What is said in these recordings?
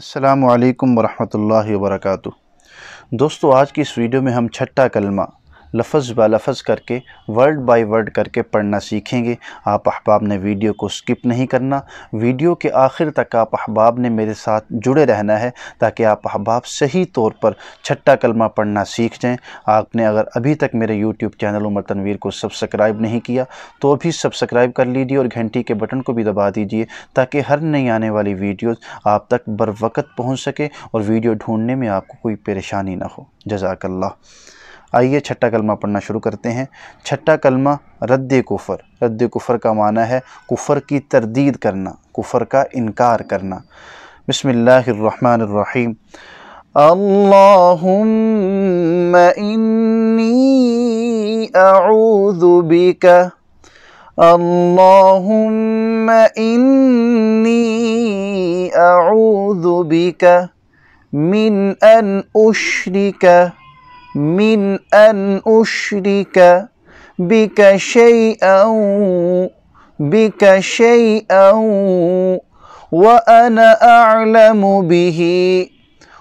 अल्लाम वालेकुम वरहमतुल्लाहि वबरकातुहू दोस्तों आज की इस वीडियो में हम छठा कलमा लफ्ज़ ब लफ्ज़ करके वर्ड बाय वर्ड करके पढ़ना सीखेंगे आप अहबाब ने वीडियो को स्किप नहीं करना वीडियो के आखिर तक आप अहबाब ने मेरे साथ जुड़े रहना है ताकि आप अहबाब सही तौर पर छट्टा कलमा पढ़ना सीख जाएँ आपने अगर अभी तक मेरे यूट्यूब चैनल उमर तनवीर को सब्सक्राइब नहीं किया तो अभी सब्सक्राइब कर लीजिए और घंटी के बटन को भी दबा दीजिए ताकि हर नई आने वाली वीडियो आप तक बर वक्त पहुँच सके और वीडियो ढूँढने में आपको कोई परेशानी ना हो जजाकल्ला आइए छठा कलमा पढ़ना शुरू करते हैं छठा कलमा रद्द कुफ़र रद्द कुफ़र का माना है कुफ़र की तरदीद करना कुफ़र का इनकार करना बसमीम اللهم إني أعوذ بك اللهم إني أعوذ بك من أن أشرك من أن أشرك بك شيئا بك شيئا وأنا أعلم به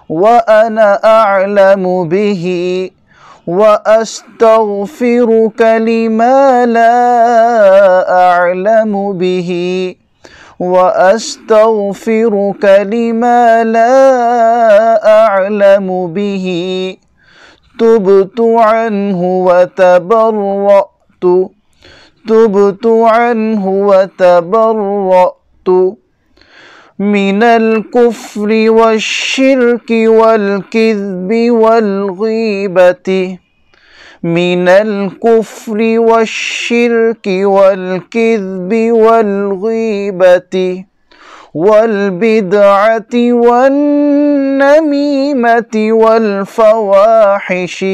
وأنا أعلم به وأستغفرك لما لا أعلم به وأستغفرك لما لا أعلم به تبت عنه وتبرأت تبت عنه وتبرأت من الكفر والشرك والكذب والغيبة من الكفر والشرك والكذب والغيبة والبدعة والنميمة والفواحش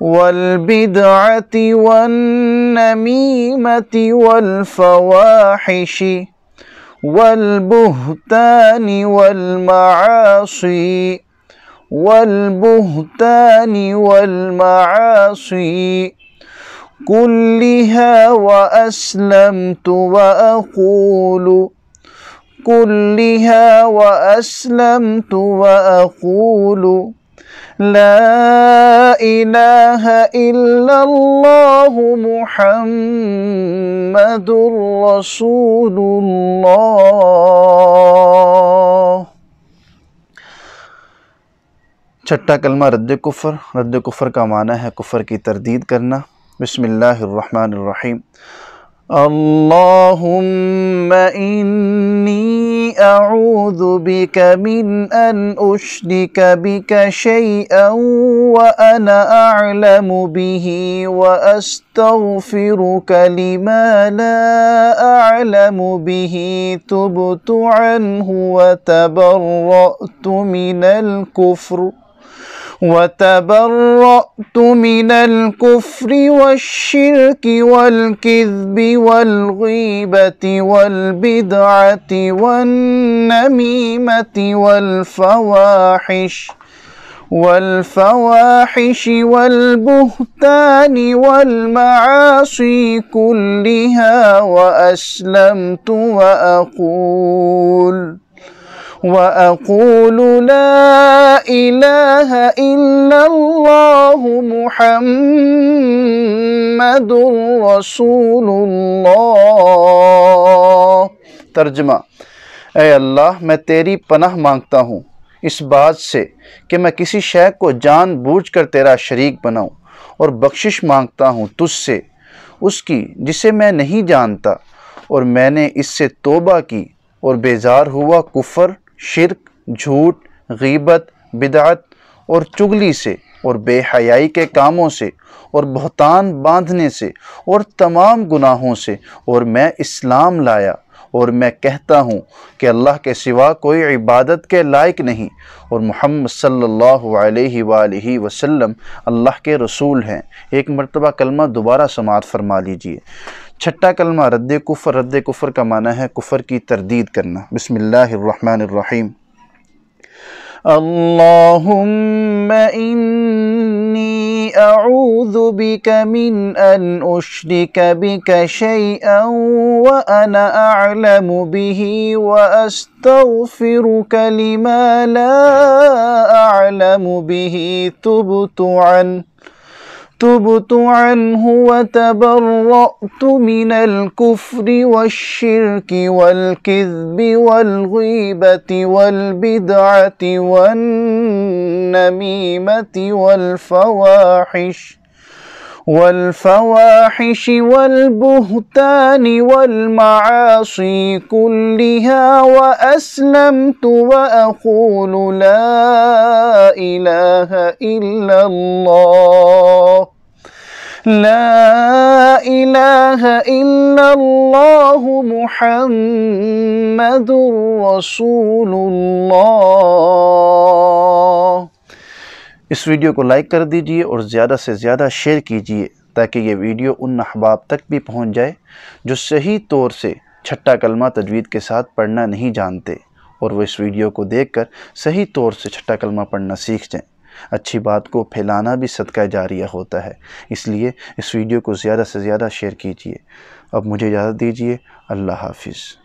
والبدعة والنميمة والفواحش والبهتان والمعاصي والبهتان والمعاصي كلها وأسلمت وأقول كلها وأسلمت وأقول لا إله إلا الله محمد رسول الله شتا كلمة رد كفر رد كفر کا معنی ہے کفر کی تردید کرنا بسم الله الرحمن الرحيم اللهم إني أعوذ بك من أن أشرك بك شيئا وأنا أعلم به وأستغفرك لما لا أعلم به تبت عنه وتبرأت من الكفر وتبرأت من الكفر والشرك والكذب والغيبة والبدعة والنميمة والفواحش والفواحش والبهتان والمعاصي كلها وأسلمت وأقول وأقول لا إله إلا الله محمد रसूल तर्जमा ए अल्लाह मैं तेरी पनाह मांगता हूँ इस बात से कि मैं किसी शय को जान बूझ कर तेरा शरीक बनाऊँ और बख्शिश मांगता हूँ तुझसे उसकी जिसे मैं नहीं जानता और मैंने इससे तोबा की और बेजार हुआ कुफर शिरक झूठ गीबत बिदात और चुगली से और बेहयाई के कामों से और बहतान बांधने से और तमाम गुनाहों से और मैं इस्लाम लाया और मैं कहता हूँ कि अल्लाह के सिवा कोई इबादत के लायक नहीं और मोहम्मद सल्लल्लाहु अलैहि वसल्लम अल्लाह के रसूल हैं एक मरतबा कलमा दोबारा समात फरमा लीजिए چھٹا کلمہ رد کفر رد کفر کا معنی ہے کفر کی تردید کرنا بسم اللہ الرحمن الرحیم اللهم إني أعوذ بك من أن أشرك بك شيئا وأنا أعلم به وأستغفرك لما لا أعلم به تبت عنه تبت عنه وتبرأت من الكفر والشرك والكذب والغيبة والبدعة والنميمة والفواحش والفواحش والبهتان والمعاصي كلها وأسلمت وأقول لا إله إلا الله لا إله إلا الله محمد رسول الله इस वीडियो को लाइक कर दीजिए और ज़्यादा से ज़्यादा शेयर कीजिए ताकि ये वीडियो उन अहबाब तक भी पहुँच जाए जो सही तौर से छट्टा कलमा तजवीद के साथ पढ़ना नहीं जानते और वो इस वीडियो को देखकर सही तौर से छट्टा कलमा पढ़ना सीख जाएं अच्छी बात को फैलाना भी सदका जारिया होता है इसलिए इस वीडियो को ज़्यादा से ज़्यादा शेयर कीजिए अब मुझे इजाज़त दीजिए अल्लाह हाफिज़